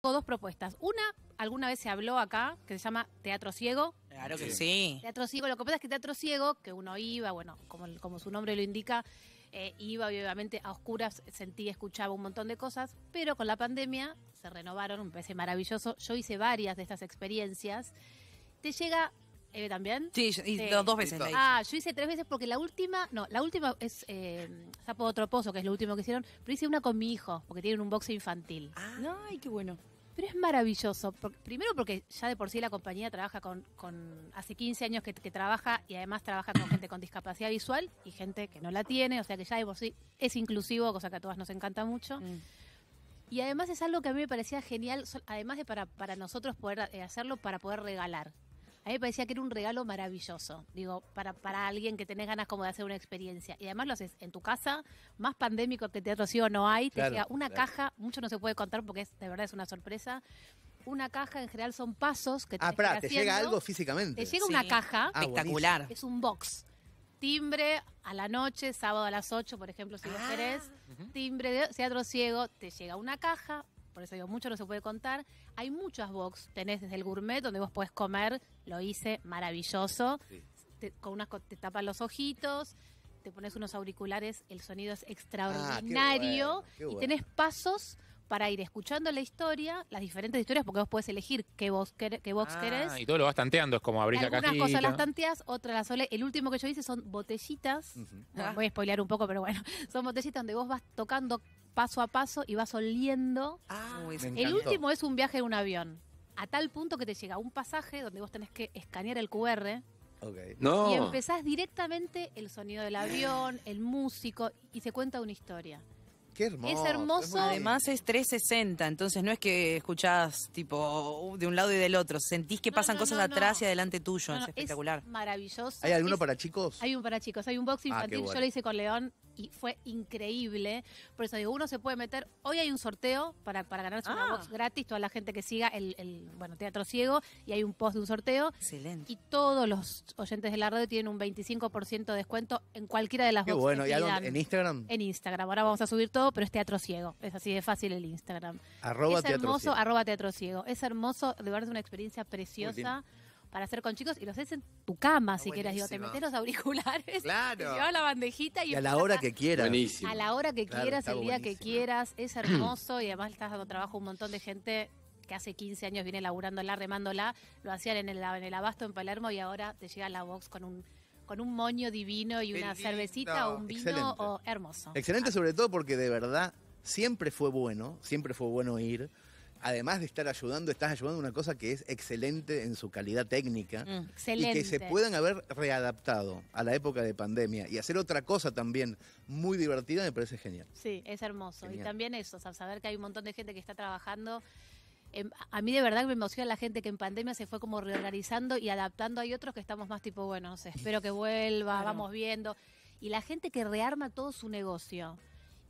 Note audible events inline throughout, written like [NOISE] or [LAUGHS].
Tengo dos propuestas. Una, alguna vez se habló acá, que se llama Teatro Ciego. Claro que sí. Teatro Ciego, lo que pasa es que Teatro Ciego, que uno iba, bueno, como, su nombre lo indica, eh, iba obviamente a oscuras, sentía, escuchaba un montón de cosas, pero con la pandemia se renovaron, un parece maravilloso. Yo hice varias de estas experiencias. Te llega ¿Eve eh, también? Sí, dos- veces Ah, yo hice tres veces porque la última, no, la última es eh, Sapo Pozo que es lo último que hicieron, pero hice una con mi hijo, porque tienen un boxe infantil. Ay, qué bueno. Pero es maravilloso. primero porque ya de por sí la compañía trabaja con, con hace 15 años que, trabaja y además trabaja con gente con discapacidad visual y gente que no la tiene, o sea que ya de por sí es inclusivo, cosa que a todas nos encanta mucho. Mm. Y además es algo que a mí me parecía genial, además de para, nosotros poder eh, hacerlo, para poder regalar. A mí me parecía que era un regalo maravilloso, digo, para, para alguien que tenés ganas como de hacer una experiencia. Y además lo haces en tu casa, más pandémico que Teatro Ciego no hay, te llega una caja, mucho no se puede contar porque de verdad es una sorpresa una caja en general son pasos que te ah, te llega algo físicamente. Te llega una caja ah, espectacular. Es un box. Timbre a la noche, sábado a las 8, por ejemplo, si vos ah. querés. Timbre de teatro ciego, te llega una caja, por eso digo, mucho no se puede contar. Hay muchas box, tenés desde el gourmet donde vos podés comer, lo hice maravilloso. Te, con unas, te tapan los ojitos, te pones unos auriculares, el sonido es ah, extraordinario y tenés pasos para ir escuchando la historia, las diferentes historias, porque vos podés elegir qué vos, qué vos ah, querés. Y todo lo vas tanteando, es como abrir la cajita. cosas las tanteas, otras las sole, El último que yo hice son botellitas. Ah. Voy a spoilear un poco, pero bueno. [LAUGHS] Son botellitas donde vos vas tocando paso a paso y vas oliendo. Ah, sencillo. el último es un viaje en un avión. A tal punto que te llega un pasaje donde vos tenés que escanear el QR. Okay. Y empezás directamente el sonido del avión, el músico, y se cuenta una historia. Es hermoso. Además es 360, entonces no es que escuchás tipo uh, de un lado y del otro, sentís que pasan cosas atrás y adelante tuyo, es espectacular. Es maravilloso. ¿Hay alguno para chicos? Hay un para chicos, hay un box ah, infantil, yo lo hice con León, y fue increíble. Por eso digo, uno se puede meter. Hoy hay un sorteo para, para ganarse una box ah. gratis, toda la gente que siga el, bueno, Teatro Ciego, y hay un post de un sorteo. Excelente. Y todos los oyentes de la radio tienen un 25% de descuento en cualquiera de las Qué bueno, ¿y ¿En Instagram? En Instagram. Ahora vamos a subir todo, pero es Teatro Ciego. Es así de fácil el Instagram. Arroba es hermoso, arroba Teatro Ciego. Es hermoso, de verdad es una experiencia preciosa para hacer con chicos y los haces en tu cama, si quieres. Digo, te metes los auriculares, [LAUGHS] claro. llevas la bandejita y, a la hora que quieras. Buenísimo. A la hora que quieras, el día que quieras. Es hermoso y además estás dando trabajo a un montón de gente que hace 15 años viene laburándola, remándola. Lo hacían en el, abasto en Palermo y ahora te llega la box con un con un moño divino y una cervecita o un vino oh, hermoso. Excelente sobre todo porque de verdad siempre fue bueno, siempre fue bueno ir además de estar ayudando, estás ayudando a una cosa que es excelente en su calidad técnica. excelente. Mm, y que se puedan haber readaptado a la época de pandemia y hacer otra cosa también muy divertida me parece genial. Sí, es hermoso. Y también eso, saber que hay un montón de gente que está trabajando. Em, a mí de verdad me emociona la gente que en pandemia se fue como reorganizando y adaptando. Hay otros que estamos más tipo, bueno, espero que vuelva, vamos viendo. Y la gente que rearma todo su negocio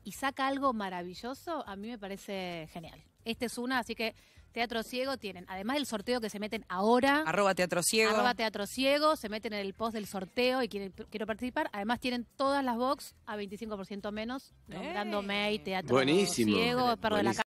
y saca algo maravilloso, a mí me parece genial. Este es una, así que Teatro Ciego tienen. Además del sorteo que se meten ahora. Arroba Teatro Ciego. Arroba Teatro Ciego, se meten en el post del sorteo y quiero participar. Además tienen todas las box a 25% menos, nombrándome May, Teatro Ciego, perro de la